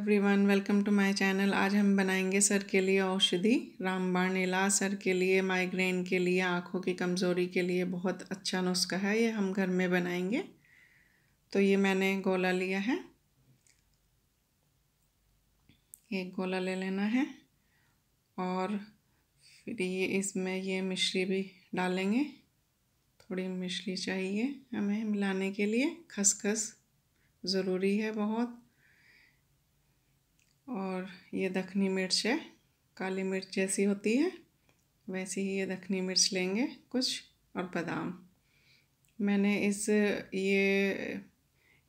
everyone welcome to my channel आज हम बनाएंगे सर के लिए औषधि रामबाण इला सर के लिए माइग्रेन के लिए आँखों की कमज़ोरी के लिए बहुत अच्छा नुस्खा है ये हम घर में बनाएंगे तो ये मैंने गोला लिया है एक गोला ले लेना है और फिर ये इसमें ये मिश्री भी डालेंगे थोड़ी मिश्री चाहिए हमें मिलाने के लिए खसखस ज़रूरी है बहुत और ये दखनी मिर्च है काली मिर्च जैसी होती है वैसी ही ये दखनी मिर्च लेंगे कुछ और बादाम मैंने इस ये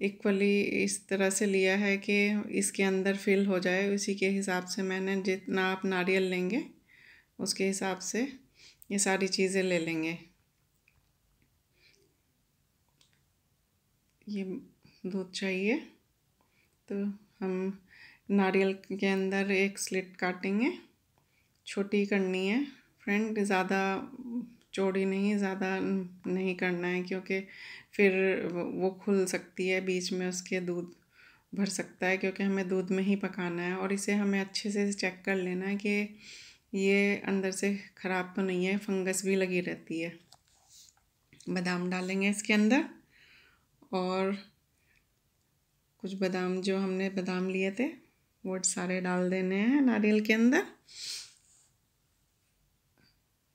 इक्वली इस तरह से लिया है कि इसके अंदर फिल हो जाए उसी के हिसाब से मैंने जितना आप नारियल लेंगे उसके हिसाब से ये सारी चीज़ें ले लेंगे ये दूध चाहिए तो हम नारियल के अंदर एक स्लिट काटेंगे छोटी करनी है फ्रेंड ज़्यादा चौड़ी नहीं ज़्यादा नहीं करना है क्योंकि फिर वो खुल सकती है बीच में उसके दूध भर सकता है क्योंकि हमें दूध में ही पकाना है और इसे हमें अच्छे से चेक कर लेना है कि ये अंदर से ख़राब तो नहीं है फंगस भी लगी रहती है बादाम डालेंगे इसके अंदर और कुछ बादाम जो हमने बादाम लिए थे वोट सारे डाल देने हैं नारियल के अंदर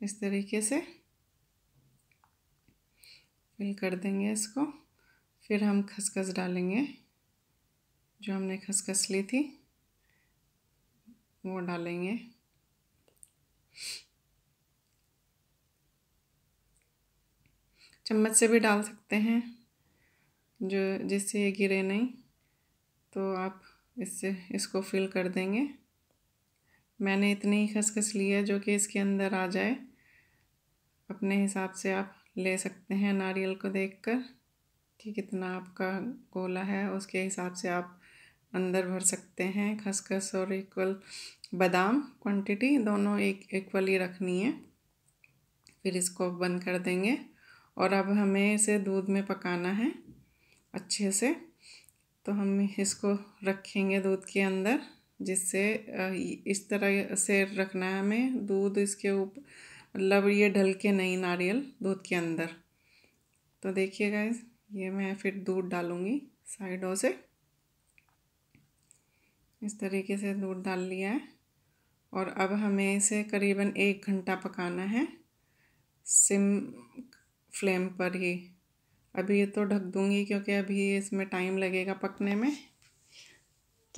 इस तरीके से फिल कर देंगे इसको फिर हम खसखस डालेंगे जो हमने खसखस ली थी वो डालेंगे चम्मच से भी डाल सकते हैं जो जिससे ये गिरे नहीं तो आप इससे इसको फिल कर देंगे मैंने इतनी ही खसखस ली है जो कि इसके अंदर आ जाए अपने हिसाब से आप ले सकते हैं नारियल को देखकर कि कितना आपका गोला है उसके हिसाब से आप अंदर भर सकते हैं खसखस और इक्वल बादाम क्वांटिटी दोनों एक इक्वली रखनी है फिर इसको बंद कर देंगे और अब हमें इसे दूध में पकाना है अच्छे से तो हम इसको रखेंगे दूध के अंदर जिससे इस तरह से रखना है हमें दूध इसके ऊपर मतलब ये ढल के नहीं नारियल दूध के अंदर तो देखिए इस ये मैं फिर दूध डालूँगी साइडों से इस तरीके से दूध डाल लिया है और अब हमें इसे करीबन एक घंटा पकाना है सिम फ्लेम पर ही अभी ये तो ढक दूँगी क्योंकि अभी इसमें टाइम लगेगा पकने में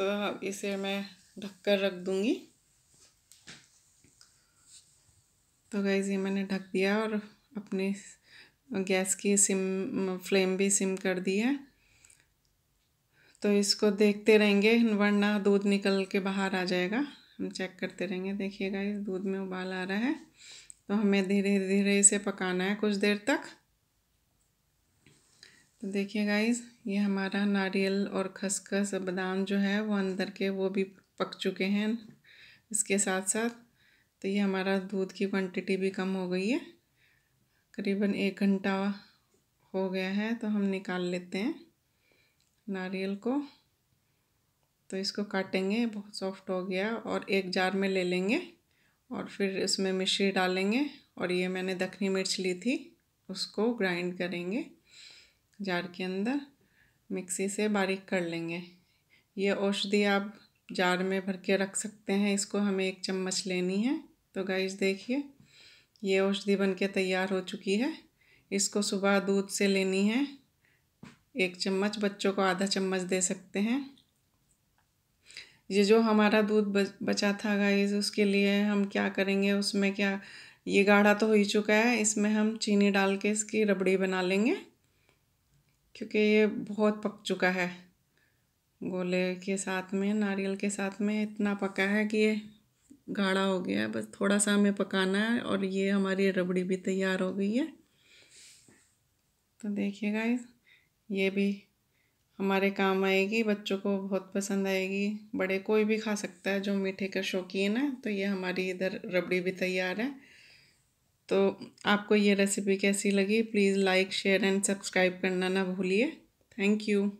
तो इसे मैं ढक कर रख दूँगी तो गैस ये मैंने ढक दिया और अपनी गैस की सिम फ्लेम भी सिम कर दी है तो इसको देखते रहेंगे वरना दूध निकल के बाहर आ जाएगा हम चेक करते रहेंगे देखिएगा इस दूध में उबाल आ रहा है तो हमें धीरे धीरे इसे पकाना है कुछ देर तक तो देखिए गाइज ये हमारा नारियल और खसखस बादाम जो है वो अंदर के वो भी पक चुके हैं इसके साथ साथ तो ये हमारा दूध की क्वांटिटी भी कम हो गई है करीबन एक घंटा हो गया है तो हम निकाल लेते हैं नारियल को तो इसको काटेंगे बहुत सॉफ्ट हो गया और एक जार में ले लेंगे और फिर इसमें मिश्री डालेंगे और ये मैंने दखनी मिर्च ली थी उसको ग्राइंड करेंगे जार के अंदर मिक्सी से बारीक कर लेंगे ये औषधि आप जार में भर के रख सकते हैं इसको हमें एक चम्मच लेनी है तो गाइस देखिए ये औषधि बन के तैयार हो चुकी है इसको सुबह दूध से लेनी है एक चम्मच बच्चों को आधा चम्मच दे सकते हैं ये जो हमारा दूध बचा था गाइस उसके लिए हम क्या करेंगे उसमें क्या ये गाढ़ा तो हो ही चुका है इसमें हम चीनी डाल के इसकी रबड़ी बना लेंगे क्योंकि ये बहुत पक चुका है गोले के साथ में नारियल के साथ में इतना पका है कि ये गाढ़ा हो गया है बस थोड़ा सा हमें पकाना है और ये हमारी रबड़ी भी तैयार हो गई है तो देखिए ये भी हमारे काम आएगी बच्चों को बहुत पसंद आएगी बड़े कोई भी खा सकता है जो मीठे का शौकीन है तो ये हमारी इधर रबड़ी भी तैयार है तो आपको ये रेसिपी कैसी लगी please like share and subscribe करना ना भूलिए थैंक यू